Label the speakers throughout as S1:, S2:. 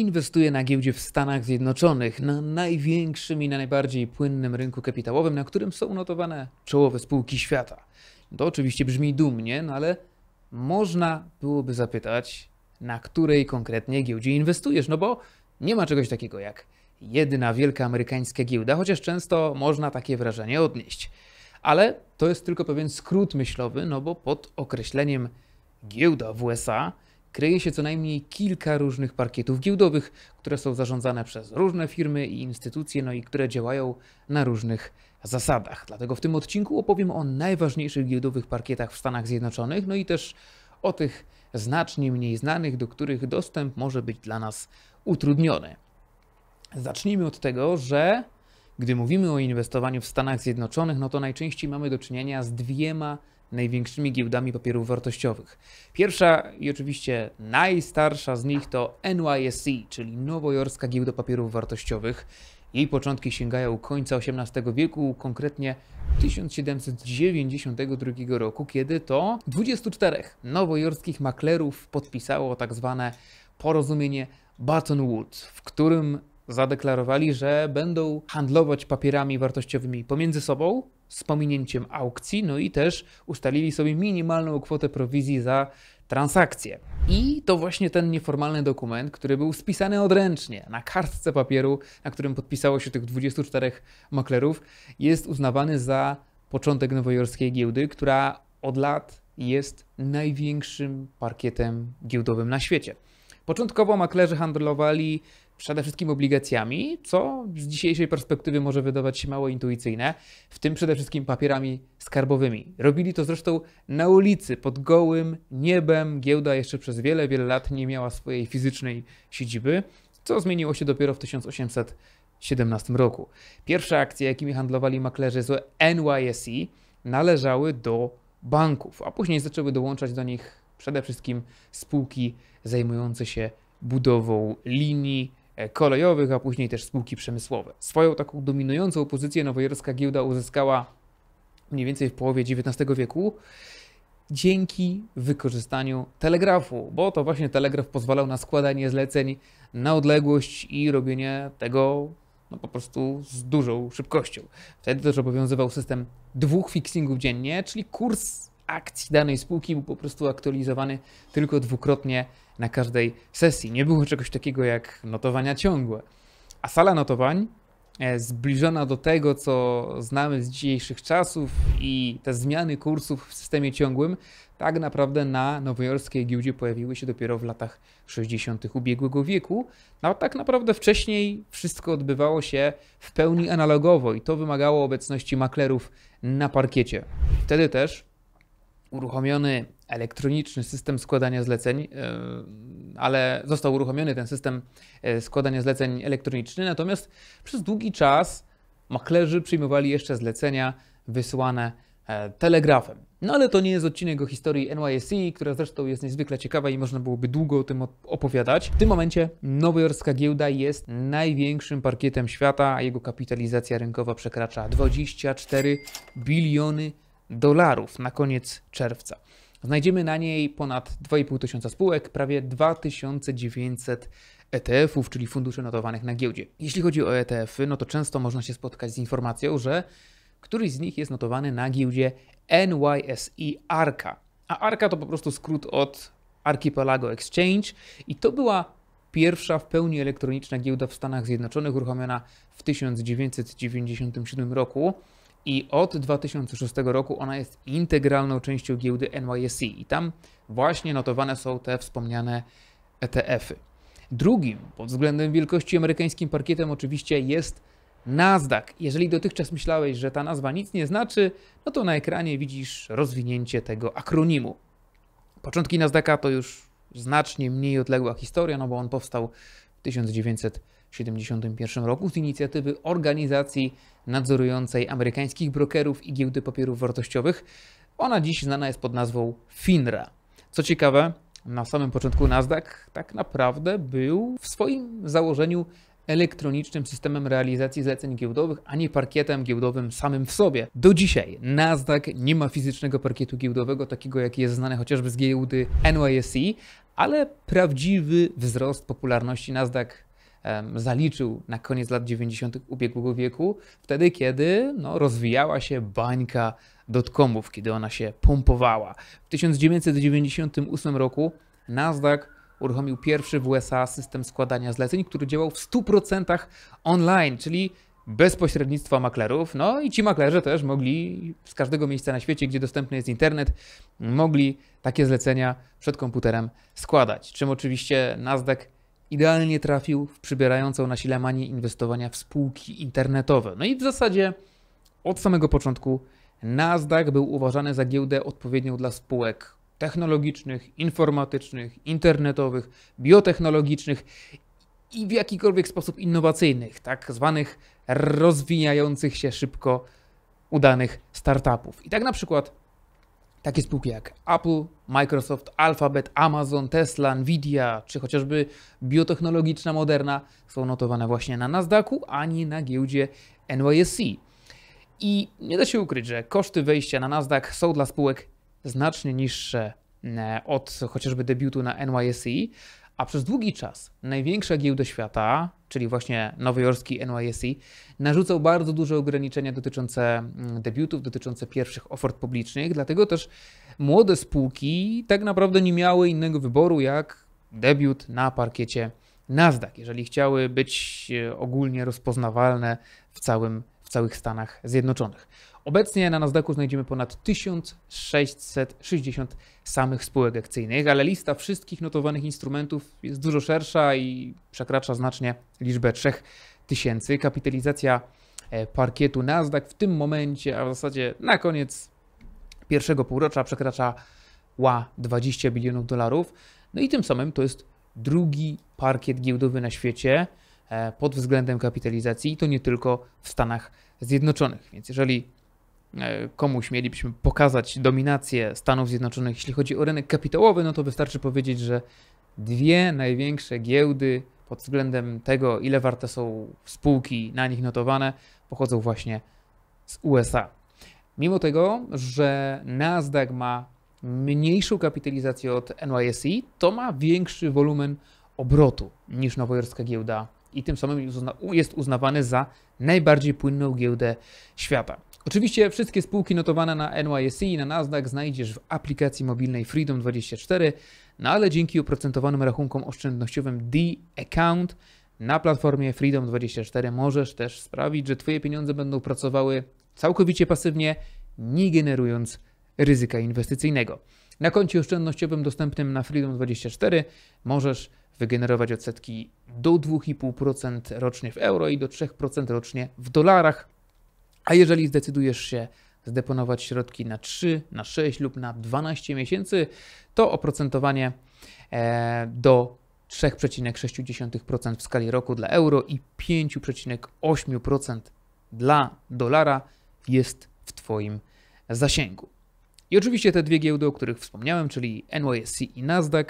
S1: inwestuje na giełdzie w Stanach Zjednoczonych, na największym i na najbardziej płynnym rynku kapitałowym, na którym są notowane czołowe spółki świata. To oczywiście brzmi dumnie, no ale można byłoby zapytać, na której konkretnie giełdzie inwestujesz, no bo nie ma czegoś takiego jak jedyna wielka amerykańska giełda, chociaż często można takie wrażenie odnieść. Ale to jest tylko pewien skrót myślowy, no bo pod określeniem giełda w USA kryje się co najmniej kilka różnych parkietów giełdowych, które są zarządzane przez różne firmy i instytucje, no i które działają na różnych zasadach. Dlatego w tym odcinku opowiem o najważniejszych giełdowych parkietach w Stanach Zjednoczonych, no i też o tych znacznie mniej znanych, do których dostęp może być dla nas utrudniony. Zacznijmy od tego, że gdy mówimy o inwestowaniu w Stanach Zjednoczonych, no to najczęściej mamy do czynienia z dwiema największymi giełdami papierów wartościowych. Pierwsza i oczywiście najstarsza z nich to NYSE, czyli Nowojorska Giełda Papierów Wartościowych. Jej początki sięgają końca XVIII wieku, konkretnie 1792 roku, kiedy to 24 nowojorskich maklerów podpisało tak zwane porozumienie Button Woods, w którym zadeklarowali, że będą handlować papierami wartościowymi pomiędzy sobą z pominięciem aukcji, no i też ustalili sobie minimalną kwotę prowizji za transakcję. I to właśnie ten nieformalny dokument, który był spisany odręcznie na kartce papieru, na którym podpisało się tych 24 maklerów, jest uznawany za początek nowojorskiej giełdy, która od lat jest największym parkietem giełdowym na świecie. Początkowo maklerzy handlowali przede wszystkim obligacjami, co z dzisiejszej perspektywy może wydawać się mało intuicyjne, w tym przede wszystkim papierami skarbowymi. Robili to zresztą na ulicy, pod gołym niebem. Giełda jeszcze przez wiele, wiele lat nie miała swojej fizycznej siedziby, co zmieniło się dopiero w 1817 roku. Pierwsze akcje, jakimi handlowali maklerzy z NYSE, należały do banków, a później zaczęły dołączać do nich przede wszystkim spółki zajmujące się budową linii E, kolejowych, a później też spółki przemysłowe. Swoją taką dominującą pozycję nowojorska giełda uzyskała mniej więcej w połowie XIX wieku dzięki wykorzystaniu telegrafu, bo to właśnie telegraf pozwalał na składanie zleceń na odległość i robienie tego no po prostu z dużą szybkością. Wtedy też obowiązywał system dwóch fixingów dziennie, czyli kurs akcji danej spółki był po prostu aktualizowany tylko dwukrotnie na każdej sesji. Nie było czegoś takiego jak notowania ciągłe. A sala notowań e, zbliżona do tego, co znamy z dzisiejszych czasów i te zmiany kursów w systemie ciągłym, tak naprawdę na nowojorskiej giełdzie pojawiły się dopiero w latach 60. ubiegłego wieku. No tak naprawdę wcześniej wszystko odbywało się w pełni analogowo i to wymagało obecności maklerów na parkiecie. Wtedy też uruchomiony elektroniczny system składania zleceń, e, ale został uruchomiony ten system e, składania zleceń elektroniczny, natomiast przez długi czas maklerzy przyjmowali jeszcze zlecenia wysyłane e, telegrafem. No ale to nie jest odcinek o historii NYSE, która zresztą jest niezwykle ciekawa i można byłoby długo o tym opowiadać. W tym momencie nowojorska giełda jest największym parkietem świata, a jego kapitalizacja rynkowa przekracza 24 biliony dolarów na koniec czerwca. Znajdziemy na niej ponad 2,5 tysiąca spółek, prawie 2900 ETF-ów, czyli funduszy notowanych na giełdzie. Jeśli chodzi o ETF-y, no to często można się spotkać z informacją, że któryś z nich jest notowany na giełdzie NYSE Arca. A Arca to po prostu skrót od Archipelago Exchange i to była pierwsza w pełni elektroniczna giełda w Stanach Zjednoczonych, uruchomiona w 1997 roku i od 2006 roku ona jest integralną częścią giełdy NYSE i tam właśnie notowane są te wspomniane ETF-y. Drugim pod względem wielkości amerykańskim parkietem oczywiście jest Nasdaq. Jeżeli dotychczas myślałeś, że ta nazwa nic nie znaczy, no to na ekranie widzisz rozwinięcie tego akronimu. Początki Nasdaqa to już znacznie mniej odległa historia, no bo on powstał w 1900 1971 roku z inicjatywy organizacji nadzorującej amerykańskich brokerów i giełdy papierów wartościowych. Ona dziś znana jest pod nazwą FINRA. Co ciekawe, na samym początku Nasdaq tak naprawdę był w swoim założeniu elektronicznym systemem realizacji zleceń giełdowych, a nie parkietem giełdowym samym w sobie. Do dzisiaj Nasdaq nie ma fizycznego parkietu giełdowego, takiego jaki jest znany chociażby z giełdy NYSE, ale prawdziwy wzrost popularności Nasdaq zaliczył na koniec lat 90. ubiegłego wieku, wtedy kiedy no, rozwijała się bańka dotcomów, kiedy ona się pompowała. W 1998 roku Nasdaq uruchomił pierwszy w USA system składania zleceń, który działał w 100% online, czyli bez pośrednictwa maklerów. No i ci maklerzy też mogli z każdego miejsca na świecie, gdzie dostępny jest internet, mogli takie zlecenia przed komputerem składać. Czym oczywiście Nasdaq idealnie trafił w przybierającą na sile manię inwestowania w spółki internetowe. No i w zasadzie od samego początku Nasdaq był uważany za giełdę odpowiednią dla spółek technologicznych, informatycznych, internetowych, biotechnologicznych i w jakikolwiek sposób innowacyjnych, tak zwanych rozwijających się szybko udanych startupów. I tak na przykład takie spółki jak Apple, Microsoft, Alphabet, Amazon, Tesla, Nvidia czy chociażby biotechnologiczna Moderna są notowane właśnie na Nasdaqu, a nie na giełdzie NYSE. I nie da się ukryć, że koszty wejścia na Nasdaq są dla spółek znacznie niższe e, od chociażby debiutu na NYSE, a przez długi czas największe giełda świata, czyli właśnie nowojorski NYSE, narzucał bardzo duże ograniczenia dotyczące mm, debiutów, dotyczące pierwszych ofert publicznych, dlatego też młode spółki tak naprawdę nie miały innego wyboru jak debiut na parkiecie Nasdaq, jeżeli chciały być e, ogólnie rozpoznawalne w, całym, w całych Stanach Zjednoczonych. Obecnie na Nasdaqu znajdziemy ponad 1660 samych spółek akcyjnych, ale lista wszystkich notowanych instrumentów jest dużo szersza i przekracza znacznie liczbę 3000. Kapitalizacja e, parkietu Nasdaq w tym momencie, a w zasadzie na koniec pierwszego półrocza przekracza ła 20 bilionów dolarów. No i tym samym to jest drugi parkiet giełdowy na świecie e, pod względem kapitalizacji i to nie tylko w Stanach Zjednoczonych. Więc jeżeli E, komuś mielibyśmy pokazać dominację Stanów Zjednoczonych, jeśli chodzi o rynek kapitałowy, no to wystarczy powiedzieć, że dwie największe giełdy pod względem tego, ile warte są spółki na nich notowane, pochodzą właśnie z USA. Mimo tego, że Nasdaq ma mniejszą kapitalizację od NYSE, to ma większy wolumen obrotu niż nowojorska giełda i tym samym jest uznawany za najbardziej płynną giełdę świata. Oczywiście wszystkie spółki notowane na NYSE i na Nasdaq znajdziesz w aplikacji mobilnej Freedom24, no ale dzięki oprocentowanym rachunkom oszczędnościowym D-Account na platformie Freedom24 możesz też sprawić, że Twoje pieniądze będą pracowały całkowicie pasywnie, nie generując ryzyka inwestycyjnego. Na koncie oszczędnościowym dostępnym na Freedom24 możesz wygenerować odsetki do 2,5% rocznie w euro i do 3% rocznie w dolarach. A jeżeli zdecydujesz się zdeponować środki na 3, na 6 lub na 12 miesięcy, to oprocentowanie e, do 3,6% w skali roku dla euro i 5,8% dla dolara jest w Twoim zasięgu. I oczywiście te dwie giełdy, o których wspomniałem, czyli NYSE i Nasdaq,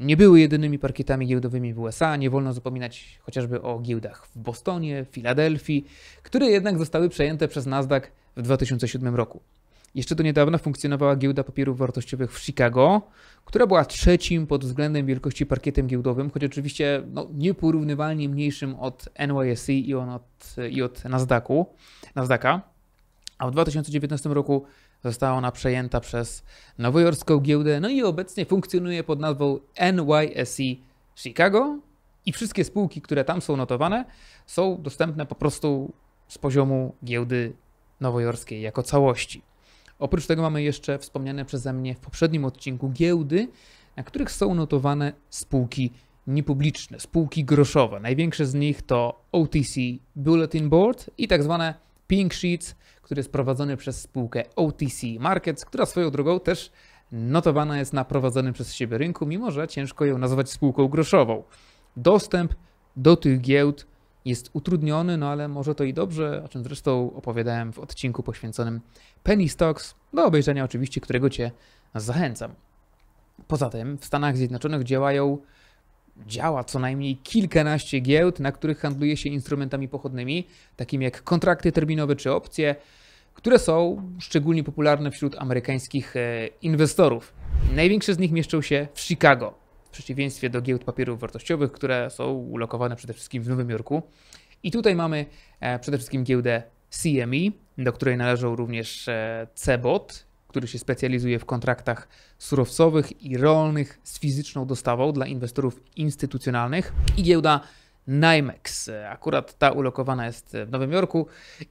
S1: nie były jedynymi parkietami giełdowymi w USA. Nie wolno zapominać chociażby o giełdach w Bostonie, Filadelfii, które jednak zostały przejęte przez Nasdaq w 2007 roku. Jeszcze do niedawna funkcjonowała giełda papierów wartościowych w Chicago, która była trzecim pod względem wielkości parkietem giełdowym, choć oczywiście no, nieporównywalnie mniejszym od NYSE i, on od, i od Nasdaqu, Nasdaqa. A w 2019 roku Została ona przejęta przez nowojorską giełdę, no i obecnie funkcjonuje pod nazwą NYSE Chicago i wszystkie spółki, które tam są notowane, są dostępne po prostu z poziomu giełdy nowojorskiej jako całości. Oprócz tego mamy jeszcze wspomniane przeze mnie w poprzednim odcinku giełdy, na których są notowane spółki niepubliczne, spółki groszowe. Największe z nich to OTC Bulletin Board i tak zwane Pink Sheets, który jest prowadzony przez spółkę OTC Markets, która swoją drogą też notowana jest na prowadzonym przez siebie rynku, mimo że ciężko ją nazwać spółką groszową. Dostęp do tych giełd jest utrudniony, no ale może to i dobrze, o czym zresztą opowiadałem w odcinku poświęconym Penny Stocks, do obejrzenia oczywiście, którego Cię zachęcam. Poza tym w Stanach Zjednoczonych działają działa co najmniej kilkanaście giełd, na których handluje się instrumentami pochodnymi, takimi jak kontrakty terminowe czy opcje, które są szczególnie popularne wśród amerykańskich e, inwestorów. Największe z nich mieszczą się w Chicago, w przeciwieństwie do giełd papierów wartościowych, które są ulokowane przede wszystkim w Nowym Jorku. I tutaj mamy e, przede wszystkim giełdę CME, do której należą również e, CBOT który się specjalizuje w kontraktach surowcowych i rolnych z fizyczną dostawą dla inwestorów instytucjonalnych i giełda NYMEX. Akurat ta ulokowana jest w Nowym Jorku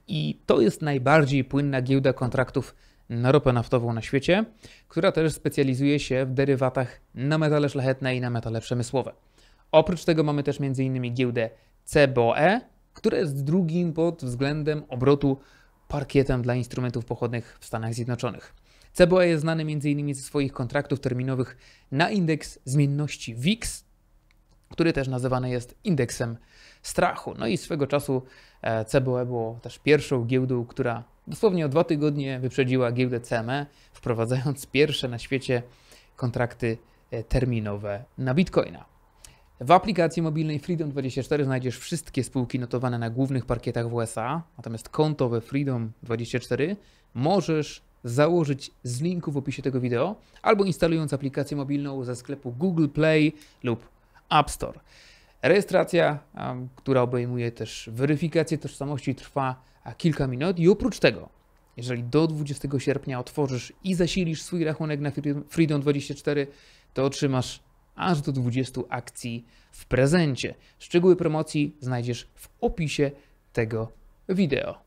S1: i to jest najbardziej płynna giełda kontraktów na ropę naftową na świecie, która też specjalizuje się w derywatach na metale szlachetne i na metale przemysłowe. Oprócz tego mamy też m.in. giełdę CBOE, która jest drugim pod względem obrotu parkietem dla instrumentów pochodnych w Stanach Zjednoczonych. CBOE jest znany m.in. ze swoich kontraktów terminowych na indeks zmienności WIX, który też nazywany jest indeksem strachu. No i swego czasu CBOE e było też pierwszą giełdą, która dosłownie o dwa tygodnie wyprzedziła giełdę CME, wprowadzając pierwsze na świecie kontrakty e, terminowe na bitcoina. W aplikacji mobilnej Freedom24 znajdziesz wszystkie spółki notowane na głównych parkietach w USA, natomiast konto we Freedom24 możesz założyć z linku w opisie tego wideo albo instalując aplikację mobilną ze sklepu Google Play lub App Store. Rejestracja, która obejmuje też weryfikację tożsamości, trwa e, kilka minut i oprócz tego, jeżeli do 20 sierpnia otworzysz i zasilisz swój rachunek na Freedom24, to otrzymasz aż do 20 akcji w prezencie. Szczegóły promocji znajdziesz w opisie tego wideo.